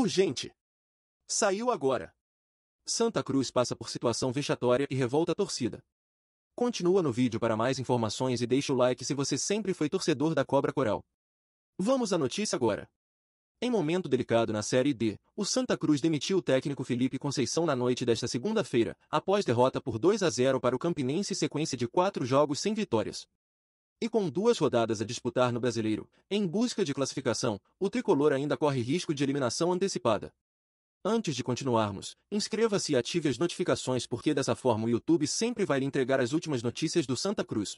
Urgente. Saiu agora. Santa Cruz passa por situação vexatória e revolta torcida. Continua no vídeo para mais informações e deixa o like se você sempre foi torcedor da Cobra Coral. Vamos à notícia agora. Em momento delicado na Série D, o Santa Cruz demitiu o técnico Felipe Conceição na noite desta segunda-feira, após derrota por 2 a 0 para o Campinense e sequência de quatro jogos sem vitórias e com duas rodadas a disputar no Brasileiro, em busca de classificação, o tricolor ainda corre risco de eliminação antecipada. Antes de continuarmos, inscreva-se e ative as notificações porque dessa forma o YouTube sempre vai lhe entregar as últimas notícias do Santa Cruz.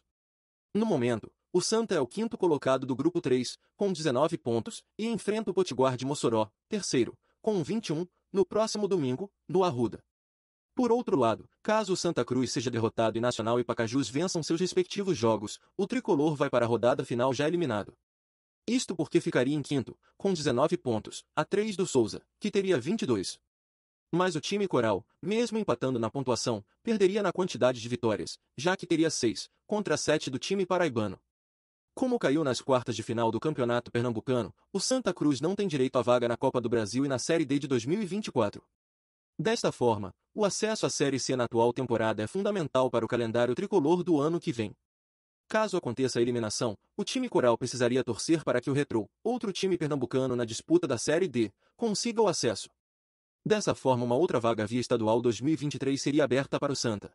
No momento, o Santa é o quinto colocado do grupo 3, com 19 pontos, e enfrenta o Potiguar de Mossoró, terceiro, com 21, no próximo domingo, no Arruda. Por outro lado, caso Santa Cruz seja derrotado e Nacional e Pacajus vençam seus respectivos jogos, o tricolor vai para a rodada final já eliminado. Isto porque ficaria em quinto, com 19 pontos, a 3 do Souza, que teria 22. Mas o time coral, mesmo empatando na pontuação, perderia na quantidade de vitórias, já que teria 6, contra 7 do time paraibano. Como caiu nas quartas de final do Campeonato Pernambucano, o Santa Cruz não tem direito à vaga na Copa do Brasil e na Série D de 2024. Desta forma, o acesso à Série C na atual temporada é fundamental para o calendário tricolor do ano que vem. Caso aconteça a eliminação, o time coral precisaria torcer para que o Retrô, outro time pernambucano na disputa da Série D, consiga o acesso. Dessa forma, uma outra vaga via estadual 2023 seria aberta para o Santa.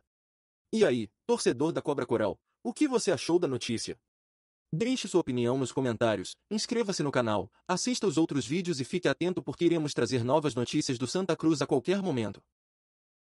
E aí, torcedor da Cobra Coral, o que você achou da notícia? Deixe sua opinião nos comentários, inscreva-se no canal, assista os outros vídeos e fique atento porque iremos trazer novas notícias do Santa Cruz a qualquer momento.